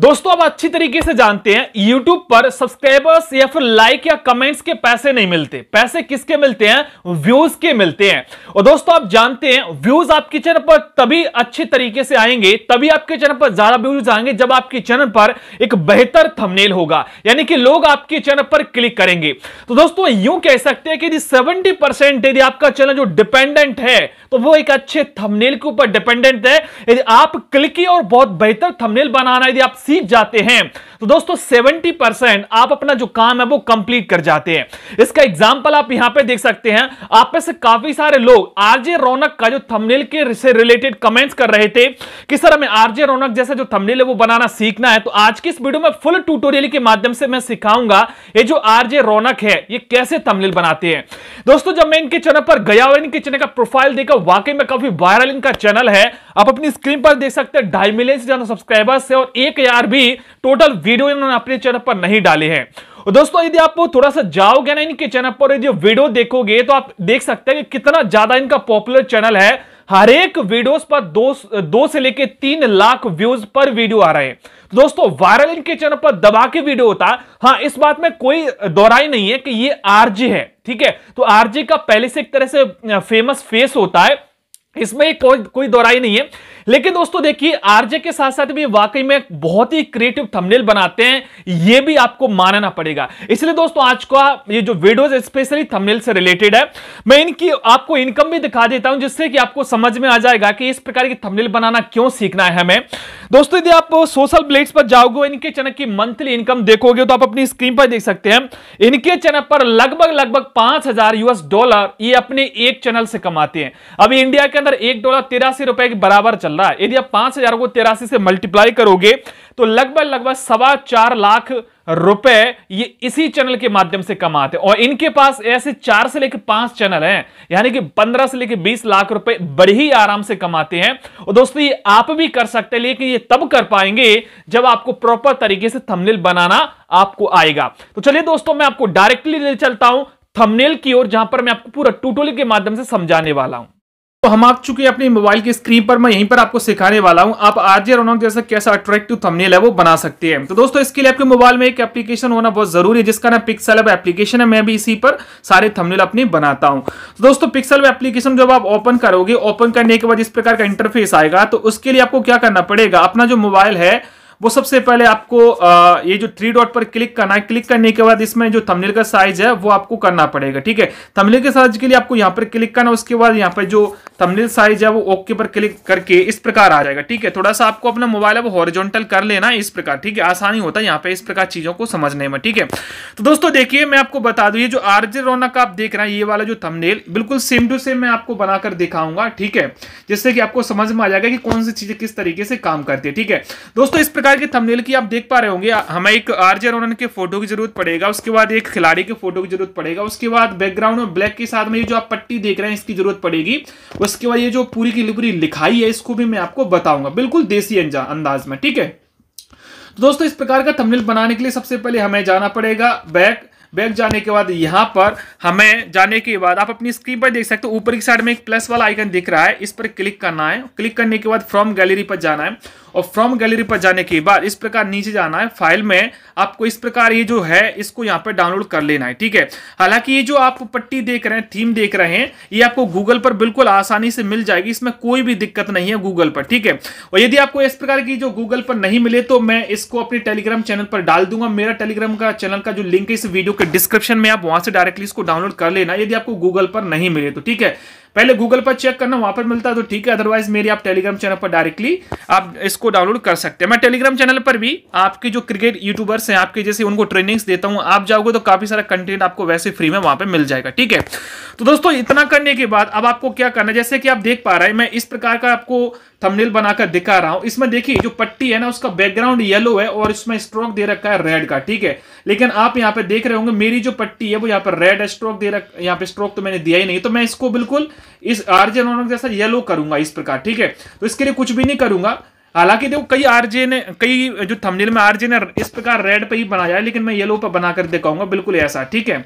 दोस्तों आप अच्छी तरीके से जानते हैं YouTube पर सब्सक्राइबर्स या फिर लाइक या कमेंट्स के पैसे नहीं मिलते पैसे किसके मिलते हैं व्यूज के मिलते हैं और दोस्तों आप जानते हैं व्यूज आपके चैनल पर तभी अच्छे तरीके से आएंगे तभी आपके चैनल पर ज्यादा व्यूज आएंगे जब आपके चैनल पर एक बेहतर थमनेल होगा यानी कि लोग आपके चैनल पर क्लिक करेंगे तो दोस्तों यूं कह सकते हैं कि यदि सेवेंटी यदि आपका चैनल जो डिपेंडेंट है तो वो एक अच्छे थमनेल के ऊपर डिपेंडेंट है यदि आप क्लिक और बहुत बेहतर थमनेल बनाना यदि आप सीख जाते हैं तो दोस्तों 70 परसेंट आप अपना जो काम है वो कंप्लीट कर जाते हैं इसका एग्जाम्पल आप यहां पे देख सकते हैं आप में से काफी सारे लोग आरजे रौनक का जो थंबनेल के से रिलेटेड कमेंट्स कर रहे थे कि सर हमें आरजे रौनक जैसे जो थंबनेल है वो बनाना सीखना है तो आज की इस वीडियो में फुल ट्यूटोरियल के माध्यम से मैं सिखाऊंगा ये जो आरजे रौनक है ये कैसे थंबनेल बनाते हैं दोस्तों जब मैं इनके चैनल पर गया और इनके चैनल का प्रोफाइल देखा वाकई में काफी वायरल इनका चैनल है आप अपनी स्क्रीन पर देख सकते हैं ढाई मिलियन से ज्यादा सब्सक्राइबर्स है और एक हजार भी टोटल वीडियो इन्होंने अपने चैनल पर नहीं डाले हैं दोस्तों यदि आप थोड़ा सा जाओगे ना इनके चैनल पर यदि वीडियो देखोगे तो आप देख सकते हैं कि कितना ज्यादा इनका पॉपुलर चैनल है हर एक वीडियोस पर दो दो से लेकर तीन लाख व्यूज पर वीडियो आ रहे हैं दोस्तों वायरल इनके चैनल पर दबा के वीडियो होता हाँ इस बात में कोई दोहराई नहीं है कि ये आरजी है ठीक है तो आरजी का पहले से एक तरह से फेमस फेस होता है इसमें कोई कोई दोराई नहीं है लेकिन दोस्तों देखिए आरजे के साथ साथ भी वाकई में बहुत ही क्रिएटिव थंबनेल बनाते हैं ये भी आपको मानना पड़ेगा इसलिए दोस्तों आज का ये जो वीडियोस स्पेशली थंबनेल से रिलेटेड है मैं इनकी आपको इनकम भी दिखा देता हूं जिससे कि आपको समझ में आ जाएगा कि इस प्रकार की थमनेल बनाना क्यों सीखना है हमें दोस्तों यदि आप सोशल ब्लेट्स पर जाओगे इनके चैनल की मंथली इनकम देखोगे तो आप अपनी स्क्रीन पर देख सकते हैं इनके चैनल पर लगभग लगभग पांच हजार यूएस डॉलर ये अपने एक चैनल से कमाते हैं अभी इंडिया के अंदर एक डॉलर तेरासी रुपए के बराबर चल रहा है यदि आप पांच हजार को तेरासी से मल्टीप्लाई करोगे तो लगभग लगभग सवा चार लाख रुपए ये इसी चैनल के माध्यम से कमाते हैं और इनके पास ऐसे चार से लेकर पांच चैनल हैं यानी कि पंद्रह से लेकर बीस लाख रुपए बड़े ही आराम से कमाते हैं और दोस्तों ये आप भी कर सकते हैं लेकिन ये तब कर पाएंगे जब आपको प्रॉपर तरीके से थंबनेल बनाना आपको आएगा तो चलिए दोस्तों मैं आपको डायरेक्टली ले चलता हूं थमनेल की ओर जहां पर मैं आपको पूरा टूटोली के माध्यम से समझाने वाला हूं तो हम आप चुके हैं अपने मोबाइल की स्क्रीन पर मैं यहीं पर आपको सिखाने वाला हूं आप आरजे रोनॉक जैसा कैसा अट्रैक्टिव थंबनेल है वो बना सकते हैं तो दोस्तों इसके लिए आपके मोबाइल में एक एप्लीकेशन होना बहुत जरूरी है जिसका नाम पिक्सल एप्लीकेशन है मैं भी इसी पर सारे थंबनेल अपने बनाता हूँ तो दोस्तों पिक्सल एप्लीकेशन जब आप ओपन करोगे ओपन करने के बाद इस प्रकार का इंटरफेस आएगा तो उसके लिए आपको क्या करना पड़ेगा अपना जो मोबाइल है वो सबसे पहले आपको आ, ये जो थ्री डॉट पर क्लिक करना है क्लिक करने के बाद इसमें जो थंबनेल का साइज है वो आपको करना पड़ेगा ठीक है थंबनेल के साइज के लिए आपको यहाँ पर क्लिक करना उसके बाद यहाँ पर जो थंबनेल साइज है वो ओके पर क्लिक करके इस प्रकार आ जाएगा ठीक है थोड़ा सा आपको अपना मोबाइल है वो हॉरिजोटल कर लेना इस प्रकार ठीक है आसानी होता है यहाँ पे इस प्रकार चीजों को समझने में ठीक है तो दोस्तों देखिए मैं आपको बता दू ये जो आरजे रौनक आप देख रहे हैं ये वाला जो थंबनेल बिल्कुल सेम टू सेम मैं आपको बनाकर दिखाऊंगा ठीक है जिससे कि आपको समझ में आ जाएगा कि कौन सी चीजें किस तरीके से काम करती है ठीक है दोस्तों इस प्रकार प्रकार के थंबनेल की आप देख पा रहे होंगे हमें एक आर्जर रोनन के फोटो की जरूरत पड़ेगा उसके बाद एक खिलाड़ी के फोटो की जरूरत पड़ेगा उसके बाद बैकग्राउंड और ब्लैक के साथ में ये जो आप पट्टी देख रहे हैं इसकी जरूरत पड़ेगी उसके बाद ये जो पूरी की पूरी लिखाई है इसको भी मैं आपको बताऊंगा बिल्कुल देसी अंदाज में ठीक है तो दोस्तों इस प्रकार का थमनेल बनाने के लिए सबसे पहले हमें जाना पड़ेगा बैक बैक जाने के बाद यहाँ पर हमें जाने के बाद आप अपनी स्क्रीन पर देख सकते हो ऊपर की साइड में एक प्लस वाला आइकन दिख रहा है इस पर क्लिक करना है क्लिक करने के बाद फ्रॉम गैलरी पर जाना है और फ्रॉम गैलरी पर जाने के बाद इस प्रकार नीचे जाना है फाइल में आपको इस प्रकार ये जो है इसको यहाँ पर डाउनलोड कर लेना है ठीक है हालांकि ये जो आप पट्टी देख रहे हैं थीम देख रहे हैं ये आपको गूगल पर बिल्कुल आसानी से मिल जाएगी इसमें कोई भी दिक्कत नहीं है गूगल पर ठीक है और यदि आपको इस प्रकार की जो गूगल पर नहीं मिले तो मैं इसको अपने टेलीग्राम चैनल पर डाल दूंगा मेरा टेलीग्राम का चैनल का जो लिंक है इस वीडियो के डिस्क्रिप्शन में आप वहां से डायरेक्टली इसको डाउनलोड कर लेना यदि आपको गूगल पर नहीं मिले तो ठीक है पहले गूगल पर चेक करना वहां पर मिलता है तो ठीक है अदरवाइज मेरी आप टेलीग्राम चैनल पर डायरेक्टली आप इसको डाउनलोड कर सकते हैं मैं टेलीग्राम चैनल पर भी आपके जो क्रिकेट यूट्यूबर्स हैं आपके जैसे उनको ट्रेनिंग्स देता हूं आप जाओगे तो काफी सारा कंटेंट आपको वैसे फ्री में वहां पर मिल जाएगा ठीक है तो दोस्तों इतना करने के बाद अब आपको क्या करना जैसे कि आप देख पा रहे हैं मैं इस प्रकार का आपको थंबनेल बनाकर दिखा रहा हूं इसमें देखिए जो पट्टी है ना उसका बैकग्राउंड येलो है और इसमें स्ट्रोक दे रखा है रेड का ठीक है लेकिन आप यहाँ पे देख रहे होंगे मेरी जो पट्टी है वो यहाँ पर रेड स्ट्रोक दे रख यहाँ पे स्ट्रोक तो मैंने दिया ही नहीं तो मैं इसको बिल्कुल इस आरजे जैसा येलो करूंगा इस प्रकार ठीक है तो इसके लिए कुछ भी नहीं करूंगा हालांकि देखो कई आरजे ने कई जो थमनेल में आरजे ने इस प्रकार रेड पर ही बनाया है लेकिन मैं येलो पर बनाकर दिखाऊंगा बिल्कुल ऐसा ठीक है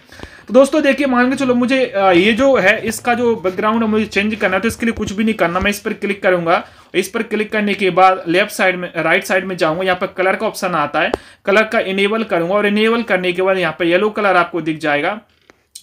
तो दोस्तों देखिए मान के चलो मुझे ये जो है इसका जो बैकग्राउंड है मुझे चेंज करना है तो इसके लिए कुछ भी नहीं करना मैं इस पर क्लिक करूंगा इस पर क्लिक करने के बाद लेफ्ट साइड में राइट साइड में जाऊंगा यहाँ पर कलर का ऑप्शन आता है कलर का इनेबल करूंगा और इनेबल करने के बाद यहाँ पर येलो कलर आपको दिख जाएगा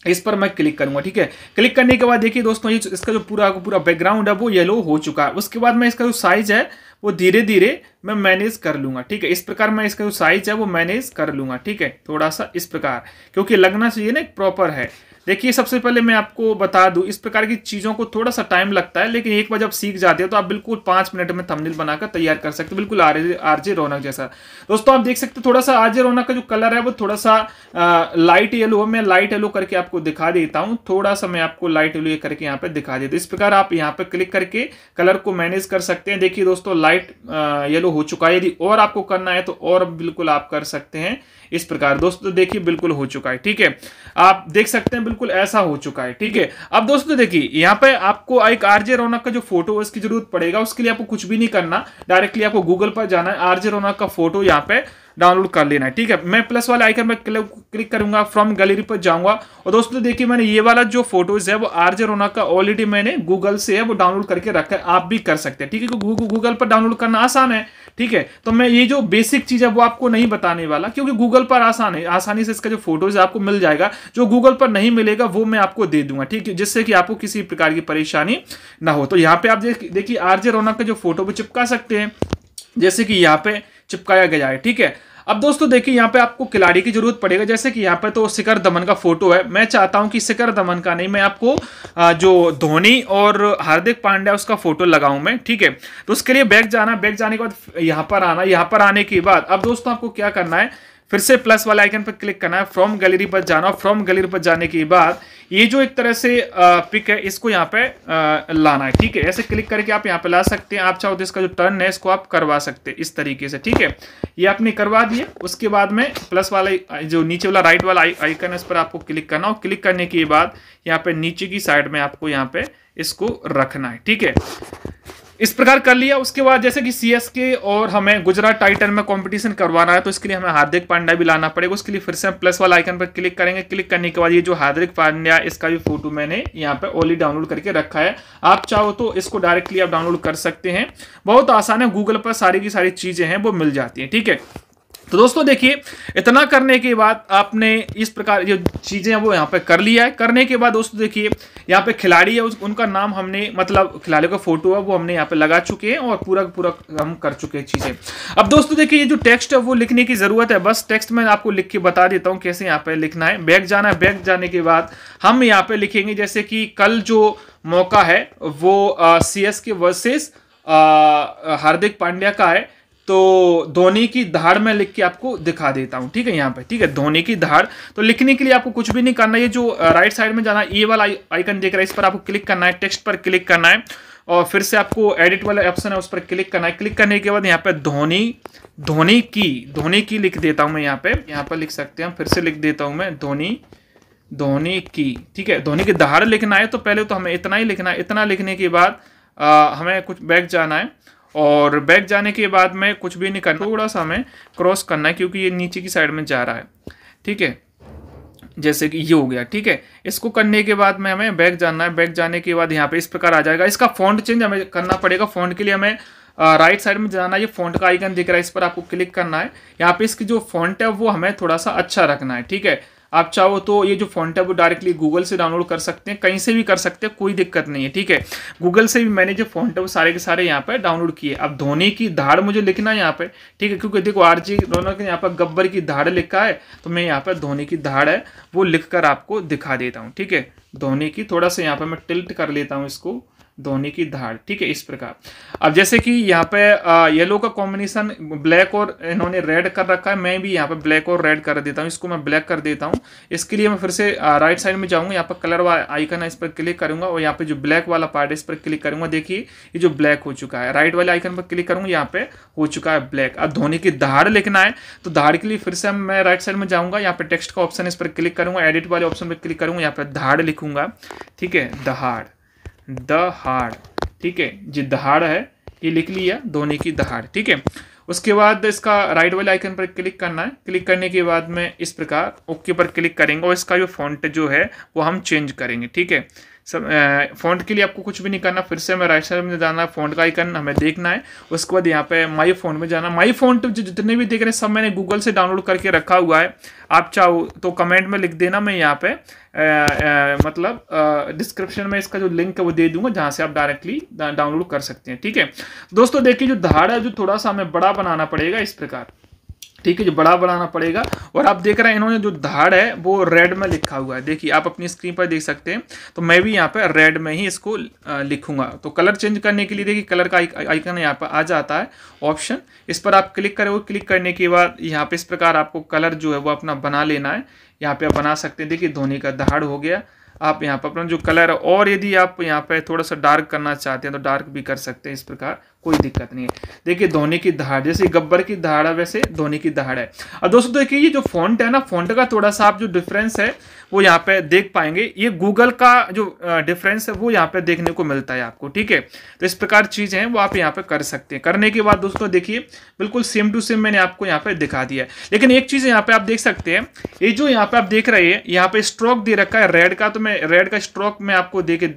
इस पर मैं क्लिक करूंगा ठीक है क्लिक करने के बाद देखिए दोस्तों ये इसका जो पूरा पूरा बैकग्राउंड है वो येलो हो चुका है उसके बाद मैं इसका जो साइज है वो धीरे धीरे मैं मैनेज कर लूंगा ठीक है इस प्रकार मैं इसका जो साइज है वो मैनेज कर लूँगा ठीक है थोड़ा सा इस प्रकार क्योंकि लगना चाहिए ना प्रॉपर है देखिए सबसे पहले मैं आपको बता दूं इस प्रकार की चीज़ों को थोड़ा सा टाइम लगता है लेकिन एक बार जब सीख जाते हैं तो आप बिल्कुल पाँच मिनट में थंबनेल बनाकर तैयार कर सकते हैं बिल्कुल आर आरजे रौनक जैसा दोस्तों आप देख सकते हैं थोड़ा सा आरजे रौनक का जो कलर है वो थोड़ा सा आ, लाइट येलो है मैं लाइट येलो करके आपको दिखा देता हूँ थोड़ा सा मैं आपको लाइट येलो करके यहाँ पर दिखा देता हूँ इस प्रकार आप यहाँ पर क्लिक करके कलर को मैनेज कर सकते हैं देखिए दोस्तों लाइट येलो हो चुका है यदि और आपको करना है तो और बिल्कुल आप कर सकते हैं इस प्रकार दोस्तों देखिए बिल्कुल हो चुका है ठीक है आप देख सकते हैं बिल्कुल बिल्कुल ऐसा हो चुका है ठीक है अब दोस्तों देखिए यहाँ पे आपको एक आरजे रौनक का जो फोटो है इसकी जरूरत पड़ेगा उसके लिए आपको कुछ भी नहीं करना डायरेक्टली आपको गूगल पर जाना है आरजे रौनक का फोटो यहाँ पे डाउनलोड कर लेना है ठीक है मैं प्लस वाले आइकन पर क्लिक करूंगा फ्रॉम गैलरी पर जाऊंगा और दोस्तों देखिए मैंने ये वाला जो फोटोज है वो आरजे रोना का ऑलरेडी मैंने गूगल से है वो डाउनलोड करके रखा है आप भी कर सकते हैं ठीक है गूगल पर डाउनलोड करना आसान है ठीक है तो मैं ये जो बेसिक चीज है वो आपको नहीं बताने वाला क्योंकि गूगल पर आसान है आसानी से इसका जो फोटोज आपको मिल जाएगा जो गूगल पर नहीं मिलेगा वो मैं आपको दे दूंगा ठीक है जिससे कि आपको किसी प्रकार की परेशानी ना हो तो यहाँ पे आप देखिए आरजे रोनक का जो फोटो वो चिपका सकते हैं जैसे कि यहाँ पे चिपकाया गया है ठीक है अब दोस्तों देखिए यहाँ पे आपको खिलाड़ी की जरूरत पड़ेगा जैसे कि यहाँ पे तो शिखर धमन का फोटो है मैं चाहता हूँ कि शिखर धमन का नहीं मैं आपको जो धोनी और हार्दिक पांड्या उसका फोटो लगाऊं मैं ठीक है तो उसके लिए बैग जाना बैग जाने के बाद यहाँ पर आना यहाँ पर आने के बाद अब दोस्तों आपको क्या करना है फिर से प्लस वाले आइकन पर क्लिक करना है फ्रॉम गैलरी पर जाना फ्रॉम गैलरी पर जाने के बाद ये जो एक तरह से पिक है इसको यहाँ पे लाना है ठीक है ऐसे क्लिक करके आप यहाँ पे ला सकते हैं आप चाहो तो इसका जो टर्न है इसको आप करवा सकते हैं इस तरीके से ठीक है ये आपने करवा दिया उसके बाद में प्लस वाला जो नीचे वाला राइट वाला आइकन है इस पर आपको क्लिक करना और क्लिक करने के बाद यहाँ पे नीचे की साइड में आपको यहाँ पे इसको रखना है ठीक है इस प्रकार कर लिया उसके बाद जैसे कि सी और हमें गुजरात टाइटन में कंपटीशन करवाना है तो इसके लिए हमें हार्दिक पांड्या भी लाना पड़ेगा उसके लिए फिर से हम प्लस वाला आइकन पर क्लिक करेंगे क्लिक करने के बाद ये जो हार्दिक पांड्या इसका भी फोटो मैंने यहाँ पर ओली डाउनलोड करके रखा है आप चाहो तो इसको डायरेक्टली आप डाउनलोड कर सकते हैं बहुत आसान है गूगल पर सारी की सारी चीज़ें हैं वो मिल जाती हैं ठीक है तो दोस्तों देखिए इतना करने के बाद आपने इस प्रकार जो चीज़ें वो यहाँ पे कर लिया है करने के बाद दोस्तों देखिए यहाँ पे खिलाड़ी है उनका नाम हमने मतलब खिलाड़ियों का फोटो है वो हमने यहाँ पे लगा चुके हैं और पूरा पूरा हम कर चुके हैं चीज़ें अब दोस्तों देखिए ये जो टेक्स्ट है वो लिखने की ज़रूरत है बस टेक्स्ट मैं आपको लिख के बता देता हूँ कैसे यहाँ पर लिखना है बैग जाना है बैग जाने के बाद हम यहाँ पर लिखेंगे जैसे कि कल जो मौका है वो C S K versus Hardik Pandya का है तो धोनी की धार में लिख के आपको दिखा देता हूँ ठीक है यहाँ पे ठीक है धोनी की धार तो लिखने के लिए आपको कुछ भी नहीं करना ये जो राइट साइड में जाना ये वाला आइकन देख रहा है इस पर आपको क्लिक करना है टेक्स्ट पर क्लिक करना है और फिर से आपको एडिट वाला ऑप्शन है उस पर क्लिक करना है क्लिक करने के बाद यहाँ पे धोनी धोनी की धोनी की लिख देता हूँ मैं यहाँ पे यहाँ पर लिख सकते हैं फिर से लिख देता हूँ मैं धोनी धोनी की ठीक है धोनी की धार लिखना है तो पहले तो हमें इतना ही लिखना है इतना लिखने के बाद हमें कुछ बैक जाना है और बैक जाने के बाद में कुछ भी नहीं करना थोड़ा सा हमें क्रॉस करना है क्योंकि ये नीचे की साइड में जा रहा है ठीक है जैसे कि ये हो गया ठीक है इसको करने के बाद में हमें बैक जाना है बैक जाने के बाद यहाँ पे इस प्रकार आ जाएगा इसका फॉन्ट चेंज हमें करना पड़ेगा फॉन्ट के लिए हमें राइट साइड में जाना है ये फॉन्ट का आइकन दिख रहा है इस पर आपको क्लिक करना है यहाँ पे इसकी जो फॉन्ट है वो हमें थोड़ा सा अच्छा रखना है ठीक है आप चाहो तो ये जो फॉन्ट है वो डायरेक्टली गूगल से डाउनलोड कर सकते हैं कहीं से भी कर सकते हैं कोई दिक्कत नहीं है ठीक है गूगल से भी मैंने जो फॉन्ट है वो सारे के सारे यहाँ पर डाउनलोड किए अब धोनी की धाड़ मुझे लिखना है यहाँ पर ठीक है क्योंकि देखो आर जी रोनर के यहाँ पर गब्बर की धाड़ लिखा है तो मैं यहाँ पर धोनी की धाड़ है वो लिख आपको दिखा देता हूँ ठीक है धोनी की थोड़ा सा यहाँ पर मैं टिल्ट कर लेता हूँ इसको धोनी की धार ठीक है इस प्रकार अब जैसे कि यहाँ पे येलो का कॉम्बिनेशन ब्लैक और इन्होंने रेड कर रखा है मैं भी यहाँ पे ब्लैक और रेड कर देता हूँ इसको मैं ब्लैक कर देता हूँ इसके लिए मैं फिर से राइट साइड में जाऊँगा यहाँ पर कलर वाला आइकन है इस पर क्लिक करूंगा और यहाँ पे जो ब्लैक वाला पार्ट है इस पर क्लिक करूंगा देखिए ये जो ब्लैक हो चुका है राइट वाले आइकन पर क्लिक करूंगा यहाँ पे हो चुका है ब्लैक अब धोनी की धार लिखना है तो धार के लिए फिर से मैं राइट साइड में जाऊँगा यहाँ पर टेक्स्ट का ऑप्शन इस पर क्लिक करूंगा एडिट वाले ऑप्शन पर क्लिक करूंगा यहाँ पर धार लिखूंगा ठीक है दहाड़ दहाड़ ठीक है जी दहाड़ है ये लिख लिया धोनी की दहाड़ ठीक है उसके बाद इसका राइट वाले आइकन पर क्लिक करना है क्लिक करने के बाद में इस प्रकार ओके पर क्लिक करेंगे और इसका जो फॉन्ट जो है वो हम चेंज करेंगे ठीक है सब फ़ॉन्ट के लिए आपको कुछ भी नहीं करना फिर से हमें राइट साइड में जाना है फ़ॉन्ट का आइकन हमें देखना है उसके बाद यहाँ पे माई फ़ोन में जाना माई फ़ोन जो जितने भी देख रहे हैं सब मैंने गूगल से डाउनलोड करके रखा हुआ है आप चाहो तो कमेंट में लिख देना मैं यहाँ पे आ, आ, मतलब डिस्क्रिप्शन में इसका जो लिंक है वो दे दूंगा जहाँ से आप डायरेक्टली डाउनलोड कर सकते हैं ठीक है दोस्तों देखिए जो धारा जो थोड़ा सा हमें बड़ा बनाना पड़ेगा इस प्रकार ठीक है जो बड़ा बनाना पड़ेगा और आप देख रहे हैं इन्होंने जो धाड़ है वो रेड में लिखा हुआ है देखिए आप अपनी स्क्रीन पर देख सकते हैं तो मैं भी यहाँ पर रेड में ही इसको लिखूंगा तो कलर चेंज करने के लिए देखिए कलर का आइकन यहाँ पर आ जाता है ऑप्शन इस पर आप क्लिक करोगे क्लिक करने के बाद यहाँ पर इस प्रकार आपको कलर जो है वो अपना बना लेना है यहाँ पर आप बना सकते हैं देखिए धोनी का धाड़ हो गया आप यहाँ पर अपना जो कलर है और यदि आप यहाँ पर थोड़ा सा डार्क करना चाहते हैं तो डार्क भी कर सकते हैं इस प्रकार कोई दिक्कत नहीं है देखिए धोनी की धार जैसे गब्बर की धार है वैसे धोनी की धार है अब दोस्तों देखिए ये जो फॉन्ट है ना फॉन्ट का थोड़ा सा आप जो डिफरेंस है वो यहाँ पे देख पाएंगे ये गूगल का जो डिफरेंस है वो यहाँ पे देखने को मिलता है आपको ठीक है तो इस प्रकार चीज़ें हैं वो आप यहाँ पे कर सकते हैं करने के बाद दोस्तों देखिए बिल्कुल सेम टू सेम मैंने आपको यहाँ पे दिखा दिया है लेकिन एक चीज़ यहाँ पे आप देख सकते हैं ये जो यहाँ पे आप देख रहे हैं यहाँ पे स्ट्रोक दे रखा है रेड का तो मैं रेड का स्ट्रोक मैं आपको दे के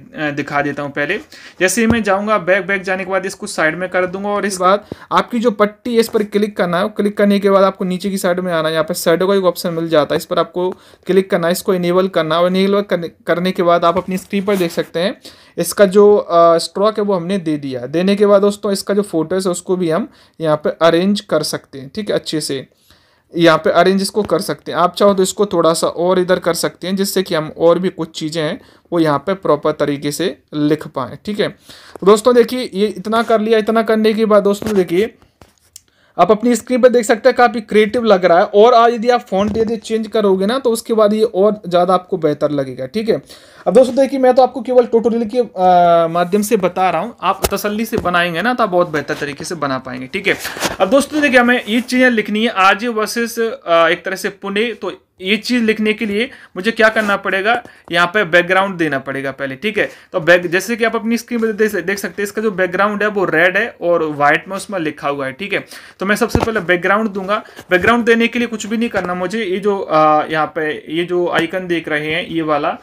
दिखा देता हूँ पहले जैसे ही मैं जाऊँगा बैक बैक जाने के बाद इसको साइड में कर दूंगा और इस बाद आपकी जो पट्टी है इस पर क्लिक करना है क्लिक करने के बाद आपको नीचे की साइड में आना है यहाँ पर साइडों का एक ऑप्शन मिल जाता है इस पर आपको क्लिक करना है इसको इनेबल करना और इनेबल करने, के बाद आप अपनी स्क्रीन पर देख सकते हैं इसका जो स्ट्रॉक है वो हमने दे दिया देने के बाद दोस्तों इसका जो फोटोज है उसको भी हम यहाँ पर अरेंज कर सकते हैं ठीक है अच्छे से यहाँ पे अरेंज इसको कर सकते हैं आप चाहो तो इसको थोड़ा सा और इधर कर सकते हैं जिससे कि हम और भी कुछ चीज़ें हैं वो यहाँ पे प्रॉपर तरीके से लिख पाएँ ठीक है दोस्तों देखिए ये इतना कर लिया इतना करने के बाद दोस्तों देखिए आप अपनी स्क्रीन पर देख सकते हैं काफ़ी क्रिएटिव लग रहा है और आज यदि आप फॉन्ट यदि चेंज करोगे ना तो उसके बाद ये और ज़्यादा आपको बेहतर लगेगा ठीक है अब दोस्तों देखिए मैं तो आपको केवल टोटोरियल के माध्यम से बता रहा हूँ आप तसल्ली से बनाएंगे ना तो आप बहुत बेहतर तरीके से बना पाएंगे ठीक है अब दोस्तों देखिए हमें ये चीज़ें लिखनी है आज वर्सेस एक तरह से पुणे तो ये चीज़ लिखने के लिए मुझे क्या करना पड़ेगा यहाँ पे बैकग्राउंड देना पड़ेगा पहले ठीक है तो बैक जैसे कि आप अपनी स्क्रीन पर देख सकते हैं इसका जो बैकग्राउंड है वो रेड है और व्हाइट में उसमें लिखा हुआ है ठीक है तो मैं सबसे पहले बैकग्राउंड दूंगा बैकग्राउंड देने के लिए कुछ भी नहीं करना मुझे ये जो यहाँ पे ये जो आइकन देख रहे हैं ये वाला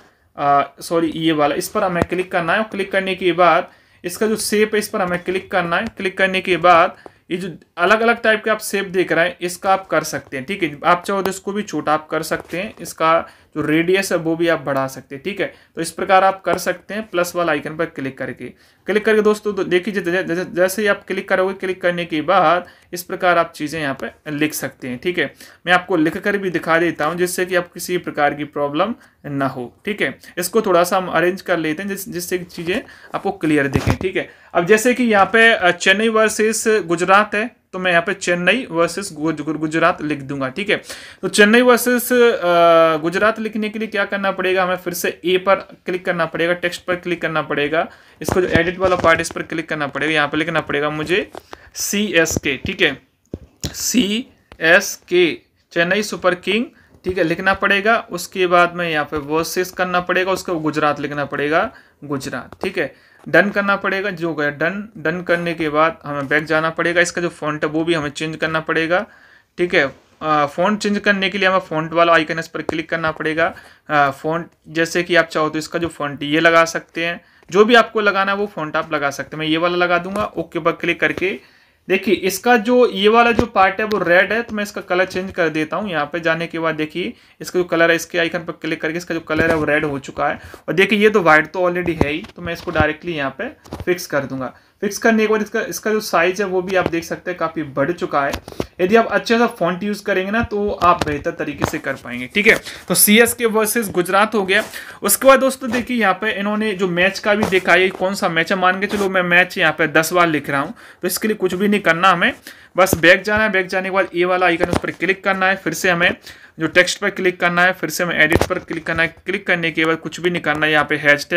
सॉरी ये वाला इस पर हमें क्लिक करना है और क्लिक करने के बाद इसका जो सेप है इस पर हमें क्लिक करना है क्लिक करने के बाद ये जो अलग अलग टाइप के आप सेप देख रहे हैं इसका आप कर सकते हैं ठीक है आप चाहो तो इसको भी छोटा आप कर सकते हैं इसका जो रेडियस है वो भी आप बढ़ा सकते हैं ठीक है तो इस प्रकार आप कर सकते हैं प्लस वाला आइकन पर क्लिक करके क्लिक करके दोस्तों देखिए जैसे ही आप क्लिक करोगे क्लिक करने के बाद इस प्रकार आप चीज़ें यहाँ पर लिख सकते हैं ठीक है मैं आपको लिख कर भी दिखा देता हूँ जिससे कि आप किसी प्रकार की प्रॉब्लम ना हो ठीक है इसको थोड़ा सा हम अरेंज कर लेते हैं जिस जिससे चीज़ें आपको क्लियर दिखें ठीक है अब जैसे कि यहाँ पे चेन्नई वर्सेस गुजरात है तो मैं यहाँ पे चेन्नई वर्सेस गुजरात लिख दूंगा ठीक है तो चेन्नई वर्सेस गुजरात लिखने के लिए क्या करना पड़ेगा हमें फिर से ए पर क्लिक करना पड़ेगा टेक्स्ट पर क्लिक करना पड़ेगा इसको जो एडिट वाला पार्ट इस पर क्लिक करना पड़ेगा यहाँ पे लिखना पड़ेगा मुझे सी एस के ठीक है सी एस के चेन्नई सुपर किंग ठीक है लिखना पड़ेगा उसके बाद में यहाँ पे वर्सेस करना पड़ेगा उसके गुजरात लिखना पड़ेगा गुजरात ठीक है डन करना पड़ेगा जो गया डन डन करने के बाद हमें बैक जाना पड़ेगा इसका जो फॉन्ट है वो भी हमें चेंज करना पड़ेगा ठीक है फ़ॉन्ट चेंज करने के लिए हमें फ़ॉन्ट वाला आइकन इस पर क्लिक करना पड़ेगा फ़ॉन्ट जैसे कि आप चाहो तो इसका जो फ़ॉन्ट ये लगा सकते हैं जो भी आपको लगाना है वो फ़ॉन्ट आप लगा सकते हैं मैं ये वाला लगा दूंगा ओके पर क्लिक करके देखिए इसका जो ये वाला जो पार्ट है वो रेड है तो मैं इसका कलर चेंज कर देता हूँ यहाँ पे जाने के बाद देखिए इसका जो कलर है इसके आइकन पर क्लिक करके इसका जो कलर है वो रेड हो चुका है और देखिए ये तो वाइट तो ऑलरेडी है ही तो मैं इसको डायरेक्टली यहाँ पे फिक्स कर दूंगा फिक्स करने के बाद इसका इसका जो साइज है वो भी आप देख सकते हैं काफ़ी बढ़ चुका है यदि आप अच्छे सा फॉन्ट यूज़ करेंगे ना तो आप बेहतर तरीके से कर पाएंगे ठीक है तो C S K versus Gujarat हो गया उसके बाद दोस्तों देखिए यहाँ पे इन्होंने जो मैच का भी देखा है कौन सा मैच है मान के चलो मैं मैच यहाँ पे दस बार लिख रहा हूँ तो इसके लिए कुछ भी नहीं करना हमें बस बैक जाना है बैक जाने के बाद ए वाला आइकन उस पर क्लिक करना है फिर से हमें जो टेक्स्ट पर क्लिक करना है फिर से हमें एडिट पर क्लिक करना है क्लिक करने के बाद कुछ भी नहीं करना है यहाँ पे हैश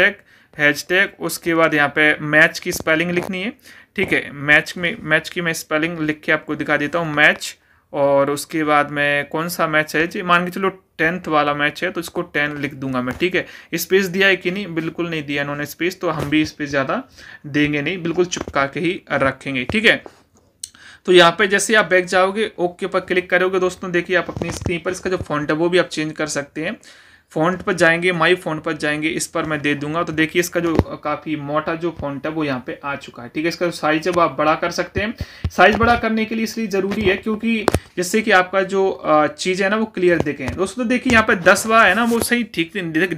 हैज टैग उसके बाद यहाँ पे मैच की स्पेलिंग लिखनी है ठीक है मैच में मैच की मैं स्पेलिंग लिख के आपको दिखा देता हूँ मैच और उसके बाद मैं कौन सा मैच है जी मान के चलो टेंथ वाला मैच है तो इसको टेन लिख दूंगा मैं ठीक है स्पेस दिया है कि नहीं बिल्कुल नहीं दिया इन्होंने स्पेस तो हम भी स्पेस ज़्यादा देंगे नहीं बिल्कुल चुपका के ही रखेंगे ठीक है तो यहाँ पे जैसे आप बैक जाओगे ओके पर क्लिक करोगे दोस्तों देखिए आप अपनी स्क्रीन पर इसका जो फॉन्ट है वो भी आप चेंज कर सकते हैं फ़ॉन्ट पर जाएंगे माई फ़ॉन्ट पर जाएंगे इस पर मैं दे दूंगा तो देखिए इसका जो काफ़ी मोटा जो फ़ॉन्ट है वो यहाँ पे आ चुका है ठीक है इसका साइज है वो आप बड़ा कर सकते हैं साइज़ बड़ा करने के लिए इसलिए ज़रूरी है क्योंकि जिससे कि आपका जो चीज़ है ना वो क्लियर दिखें दोस्तों तो देखिए यहाँ पर दस बार है ना वो सही ठीक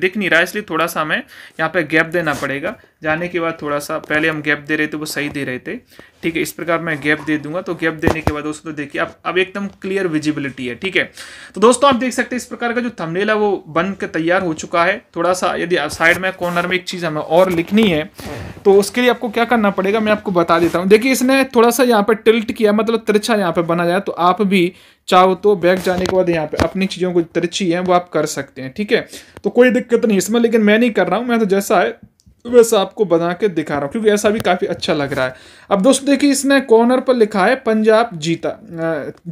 दिख नहीं रहा है इसलिए थोड़ा सा हमें यहाँ पर गैप देना पड़ेगा जाने के बाद थोड़ा सा पहले हम गैप दे रहे थे वो सही दे रहे थे ठीक है इस प्रकार मैं गैप दे दूंगा तो गैप देने के बाद दोस्तों देखिए अब अब एकदम क्लियर विजिबिलिटी है ठीक है तो दोस्तों आप देख सकते हैं इस प्रकार का जो थंबनेल है वो बन के तैयार हो चुका है थोड़ा सा यदि साइड में कॉर्नर में एक चीज़ हमें और लिखनी है तो उसके लिए आपको क्या करना पड़ेगा मैं आपको बता देता हूँ देखिए इसने थोड़ा सा यहाँ पर टिल्ट किया मतलब तिरछा यहाँ पर बना जाए तो आप भी चाहो तो बैग जाने के बाद यहाँ पे अपनी चीज़ों को तिरछी है वो आप कर सकते हैं ठीक है तो कोई दिक्कत नहीं इसमें लेकिन मैं नहीं कर रहा हूँ मैं तो जैसा है तो बस आपको बना के दिखा रहा हूँ क्योंकि ऐसा भी काफ़ी अच्छा लग रहा है अब दोस्तों देखिए इसने कॉर्नर पर लिखा है पंजाब जीता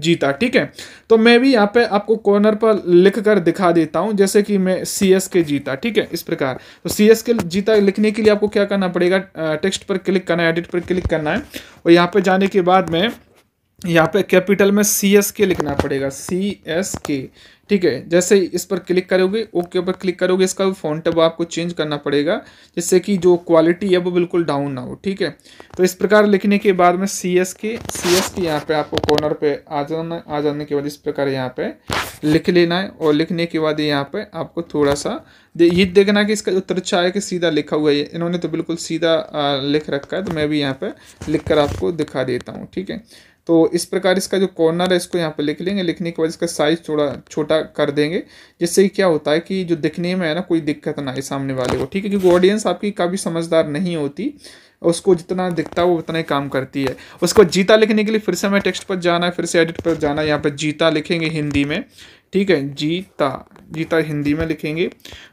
जीता ठीक है तो मैं भी यहाँ पे आपको कॉर्नर पर लिख कर दिखा देता हूँ जैसे कि मैं सी एस के जीता ठीक है इस प्रकार तो सी एस के जीता लिखने के लिए आपको क्या करना पड़ेगा टेक्स्ट पर क्लिक करना है एडिट पर क्लिक करना है और यहाँ पर जाने के बाद मैं यहाँ पे कैपिटल में सी एस के लिखना पड़ेगा सी एस के ठीक है जैसे इस पर क्लिक करोगे ओके पर क्लिक करोगे इसका फॉन्ट अब आपको चेंज करना पड़ेगा जिससे कि जो क्वालिटी है वो बिल्कुल डाउन ना हो ठीक है तो इस प्रकार लिखने के बाद में सी एस के सी एस के यहाँ पे आपको कॉर्नर पे आ जाना आ जाने के बाद इस प्रकार यहाँ पे लिख लेना है और लिखने के बाद यहाँ पर आपको थोड़ा सा दे, ये देखना कि इसका जो तिरछा अच्छा है कि सीधा लिखा हुआ है इन्होंने तो बिल्कुल सीधा लिख रखा है तो मैं भी यहाँ पर लिख कर आपको दिखा देता हूँ ठीक है तो इस प्रकार इसका जो कॉर्नर है इसको यहाँ पे लिख लेंगे लिखने के बाद इसका साइज थोड़ा छोटा कर देंगे जिससे क्या होता है कि जो दिखने में है ना कोई दिक्कत ना आए सामने वाले को ठीक है क्योंकि ऑडियंस आपकी काफ़ी समझदार नहीं होती उसको जितना दिखता है वो उतना ही काम करती है उसको जीता लिखने के लिए फिर से हमें टेक्स्ट पर जाना है फिर से एडिट पर जाना है यहाँ पर जीता लिखेंगे हिंदी में ठीक है जीता जीता हिंदी में लिखेंगे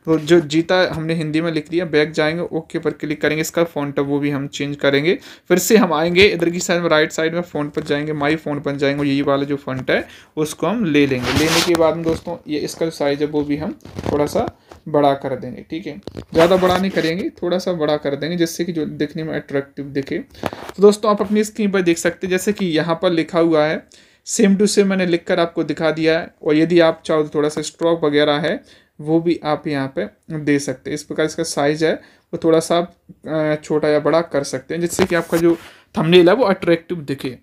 और जो जीता हमने हिंदी में लिख दिया बैक जाएंगे ओके पर क्लिक करेंगे इसका फ़ॉन्ट वो भी हम चेंज करेंगे फिर से हम आएंगे इधर की साइड में राइट साइड में फोन पर जाएंगे माई फोन पर जाएंगे यही वाला जो फ़ॉन्ट है उसको हम ले लेंगे लेने के बाद दोस्तों ये इसका जो साइज़ है वो भी हम थोड़ा सा बड़ा कर देंगे ठीक है ज़्यादा बड़ा नहीं करेंगे थोड़ा सा बड़ा कर देंगे जिससे कि जो दिखने में अट्रैक्टिव दिखे तो दोस्तों आप अपनी स्क्रीन पर देख सकते हैं जैसे कि यहाँ पर लिखा हुआ है सेम टू सेम मैंने लिख कर आपको दिखा दिया है और यदि आप चाहो तो थोड़ा सा स्ट्रॉक वगैरह है वो भी आप यहाँ पे दे सकते हैं इस प्रकार इसका साइज है वो थोड़ा सा आप छोटा या बड़ा कर सकते हैं जिससे कि आपका जो थंबनेल है वो अट्रैक्टिव दिखे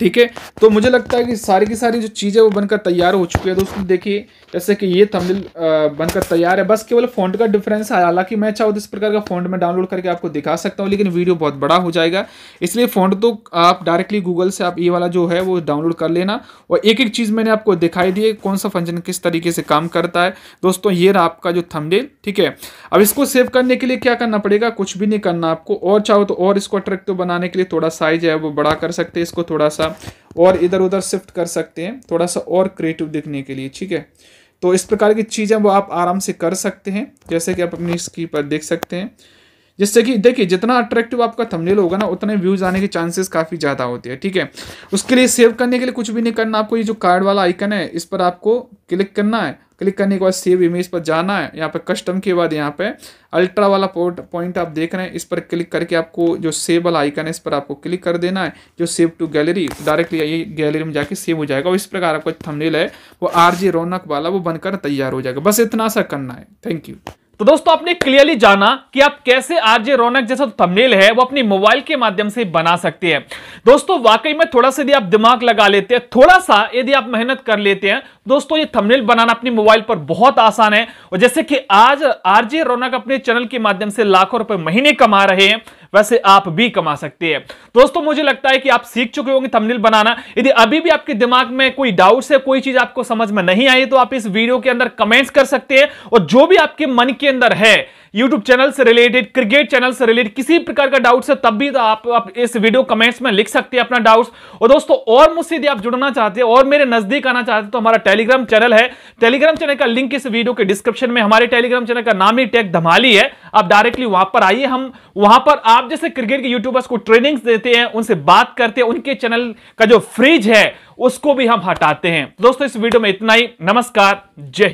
ठीक है तो मुझे लगता है कि सारी की सारी जो चीज़ें वो बनकर तैयार हो चुकी है दोस्तों देखिए जैसे कि ये तमिल बनकर तैयार है बस केवल फोन का डिफरेंस है हालांकि मैं चाहूँ इस प्रकार का फोन में डाउनलोड करके आपको दिखा सकता हूँ लेकिन वीडियो बहुत बड़ा हो जाएगा इसलिए फोन तो आप डायरेक्टली गूगल से आप ये वाला जो है वो डाउनलोड कर लेना और एक एक चीज़ मैंने आपको दिखाई दी कौन सा फंक्शन किस तरीके से काम करता है दोस्तों ये रहा आपका जो थमडेल ठीक है अब इसको सेव करने के लिए क्या करना पड़ेगा कुछ भी नहीं करना आपको और चाहो तो और इसको अट्रैक्टिव तो बनाने के लिए थोड़ा साइज है वो बड़ा कर सकते हैं इसको थोड़ा सा और इधर उधर शिफ्ट कर सकते हैं थोड़ा सा और क्रिएटिव दिखने के लिए ठीक है तो इस प्रकार की चीज़ें वो आप आराम से कर सकते हैं जैसे कि आप अपनी स्क्रीन पर देख सकते हैं जिससे कि देखिए जितना अट्रैक्टिव आपका थंबनेल होगा ना उतने व्यूज आने के चांसेस काफ़ी ज़्यादा होते हैं ठीक है उसके लिए सेव करने के लिए कुछ भी नहीं करना आपको ये जो कार्ड वाला आइकन है इस पर आपको क्लिक करना है क्लिक करने के बाद सेव इमेज पर जाना है यहाँ पे कस्टम के बाद यहाँ पे अल्ट्रा वाला पोर्ट पॉइंट आप देख रहे हैं इस पर क्लिक करके आपको जो सेव वाला आइकन है इस पर आपको क्लिक कर देना है जो सेव टू गैलरी डायरेक्टली आइए गैलरी में जाके सेव हो जाएगा और इस प्रकार आपका थमनेल है वो आर जी रौनक वाला वो बनकर तैयार हो जाएगा बस इतना सा करना है थैंक यू तो दोस्तों आपने क्लियरली जाना कि आप कैसे आरजे रौनक जैसा थंबनेल है वो अपने मोबाइल के माध्यम से बना सकते हैं दोस्तों वाकई में थोड़ा सा यदि आप दिमाग लगा लेते हैं थोड़ा सा यदि आप मेहनत कर लेते हैं दोस्तों ये थंबनेल बनाना अपने मोबाइल पर बहुत आसान है और जैसे कि आज आरजे रौनक अपने चैनल के माध्यम से लाखों रुपए महीने कमा रहे हैं वैसे आप भी कमा सकते हैं दोस्तों मुझे लगता है कि आप सीख चुके होंगे थंबनेल बनाना यदि अभी भी आपके दिमाग में कोई डाउट है कोई चीज आपको समझ में नहीं आई तो आप इस वीडियो के अंदर कमेंट्स कर सकते हैं और जो भी आपके मन के अंदर है यूट्यूब चैनल से रिलेटेड क्रिकेट चैनल से रिलेटेड किसी प्रकार का डाउट है तब भी तो आप, आप इस वीडियो कमेंट्स में लिख सकते हैं अपना डाउट्स और दोस्तों और मुझसे यदि आप जुड़ना चाहते हैं और मेरे नजदीक आना चाहते हैं तो हमारा टेलीग्राम चैनल है टेलीग्राम चैनल का लिंक इस वीडियो के डिस्क्रिप्शन में हमारे टेलीग्राम चैनल का नाम ही टेक धमाली है आप डायरेक्टली वहां पर आइए हम वहां पर आप जैसे क्रिकेट के यूट्यूबर्स को ट्रेनिंग देते हैं उनसे बात करते हैं उनके चैनल का जो फ्रिज है उसको भी हम हटाते हैं दोस्तों इस वीडियो में इतना ही नमस्कार जय